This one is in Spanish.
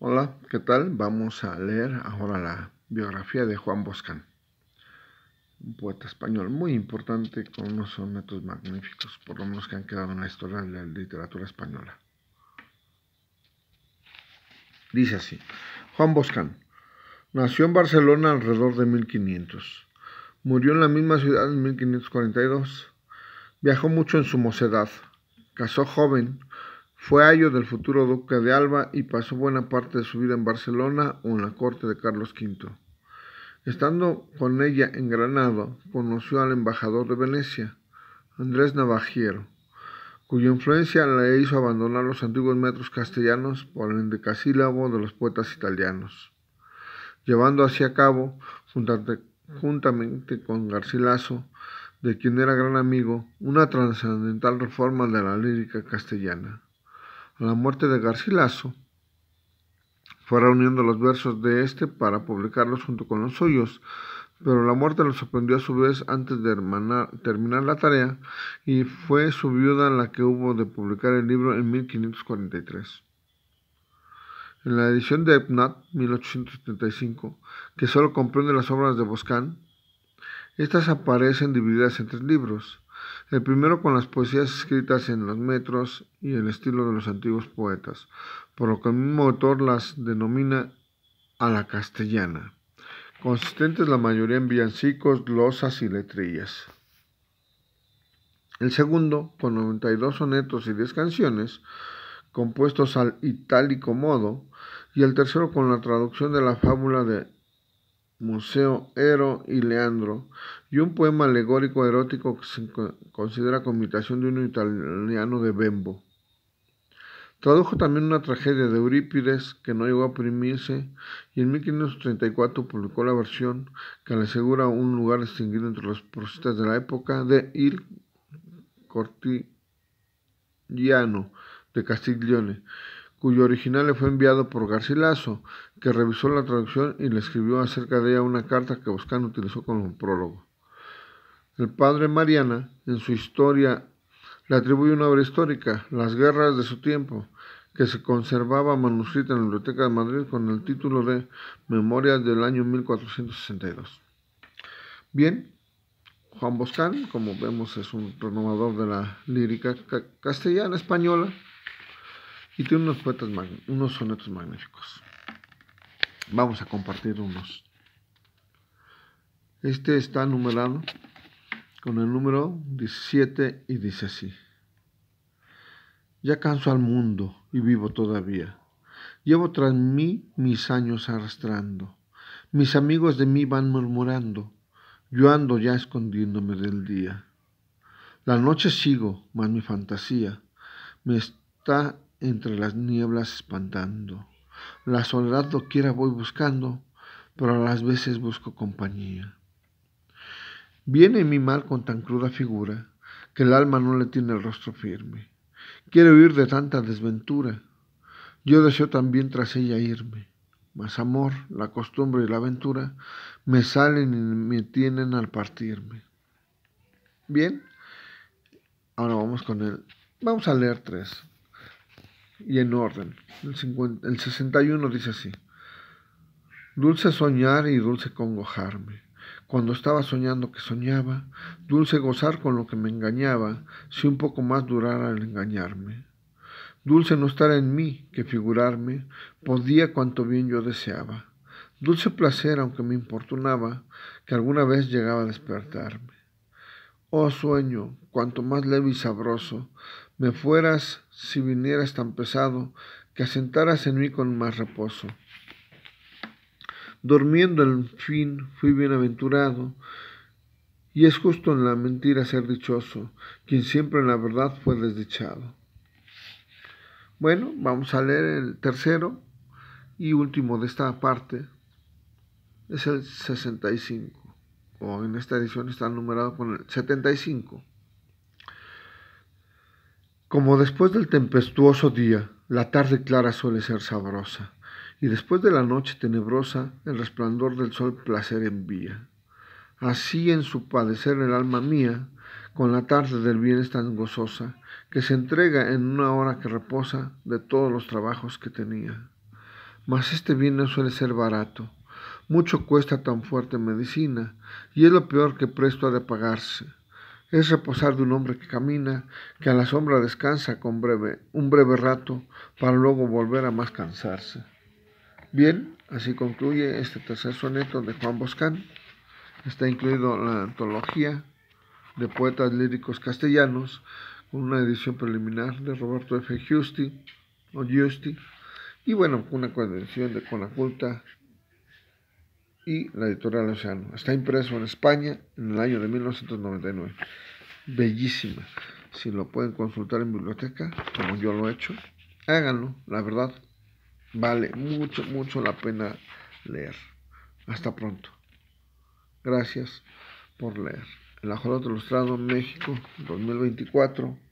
Hola, ¿qué tal? Vamos a leer ahora la biografía de Juan Boscán, un poeta español muy importante con unos sonetos magníficos, por lo menos que han quedado en la historia de la literatura española. Dice así, Juan Boscán, nació en Barcelona alrededor de 1500, murió en la misma ciudad en 1542, viajó mucho en su mocedad, casó joven, fue ayo del futuro duque de Alba y pasó buena parte de su vida en Barcelona o en la corte de Carlos V. Estando con ella en Granada, conoció al embajador de Venecia, Andrés Navajiero, cuya influencia le hizo abandonar los antiguos metros castellanos por el endecasílabo de los poetas italianos, llevando así a cabo, juntamente con Garcilaso, de quien era gran amigo, una trascendental reforma de la lírica castellana la muerte de Garcilaso, fue reuniendo los versos de este para publicarlos junto con los suyos, pero la muerte lo sorprendió a su vez antes de terminar la tarea y fue su viuda la que hubo de publicar el libro en 1543. En la edición de Epnat, 1875, que solo comprende las obras de Boscan, estas aparecen divididas en tres libros el primero con las poesías escritas en los metros y el estilo de los antiguos poetas, por lo que el mismo autor las denomina a la castellana, consistentes la mayoría en villancicos, glosas y letrillas. El segundo, con 92 sonetos y 10 canciones, compuestos al itálico modo, y el tercero con la traducción de la fábula de Museo Ero y Leandro, y un poema alegórico erótico que se considera comitación de un italiano de Bembo. Tradujo también una tragedia de Eurípides que no llegó a imprimirse y en 1534 publicó la versión que le asegura un lugar distinguido entre los prosistas de la época de Il Cortigiano de Castiglione cuyo original le fue enviado por Garcilaso, que revisó la traducción y le escribió acerca de ella una carta que Boscán utilizó como prólogo. El padre Mariana, en su historia, le atribuye una obra histórica, Las guerras de su tiempo, que se conservaba manuscrita en la Biblioteca de Madrid con el título de Memorias del año 1462. Bien, Juan Boscán, como vemos, es un renovador de la lírica castellana española y tiene unos, poetas unos sonetos magníficos. Vamos a compartir unos. Este está numerado con el número 17 y dice así. Ya canso al mundo y vivo todavía. Llevo tras mí mis años arrastrando. Mis amigos de mí van murmurando. Yo ando ya escondiéndome del día. La noche sigo, mas mi fantasía me está entre las nieblas espantando. La soledad lo quiera voy buscando, pero a las veces busco compañía. Viene mi mal con tan cruda figura que el alma no le tiene el rostro firme. Quiere huir de tanta desventura. Yo deseo también tras ella irme. Mas amor, la costumbre y la aventura me salen y me tienen al partirme. Bien, ahora vamos con él. Vamos a leer tres y en orden. El, 61 dice así. Dulce soñar y dulce congojarme. Cuando estaba soñando que soñaba, dulce gozar con lo que me engañaba, si un poco más durara el engañarme. Dulce no estar en mí, que figurarme, podía cuanto bien yo deseaba. Dulce placer, aunque me importunaba, que alguna vez llegaba a despertarme. Oh sueño, cuanto más leve y sabroso, me fueras si vinieras tan pesado, que asentaras en mí con más reposo. Durmiendo al fin fui bienaventurado, y es justo en la mentira ser dichoso, quien siempre en la verdad fue desdichado. Bueno, vamos a leer el tercero y último de esta parte, es el 65, o en esta edición está numerado con el 75. Como después del tempestuoso día, la tarde clara suele ser sabrosa, y después de la noche tenebrosa, el resplandor del sol placer envía. Así en su padecer el alma mía, con la tarde del bien es tan gozosa, que se entrega en una hora que reposa de todos los trabajos que tenía. Mas este bien no suele ser barato, mucho cuesta tan fuerte medicina, y es lo peor que presto ha de pagarse es reposar de un hombre que camina, que a la sombra descansa con breve, un breve rato, para luego volver a más cansarse. Bien, así concluye este tercer soneto de Juan Boscán. Está incluido la antología de poetas líricos castellanos, con una edición preliminar de Roberto F. Giusti, o y bueno, una coedición de Conaculta y la editorial Oceano Está impreso en España en el año de 1999. Bellísima. Si lo pueden consultar en biblioteca, como yo lo he hecho, háganlo. La verdad, vale mucho, mucho la pena leer. Hasta pronto. Gracias por leer. El Ajolote Ilustrado México 2024.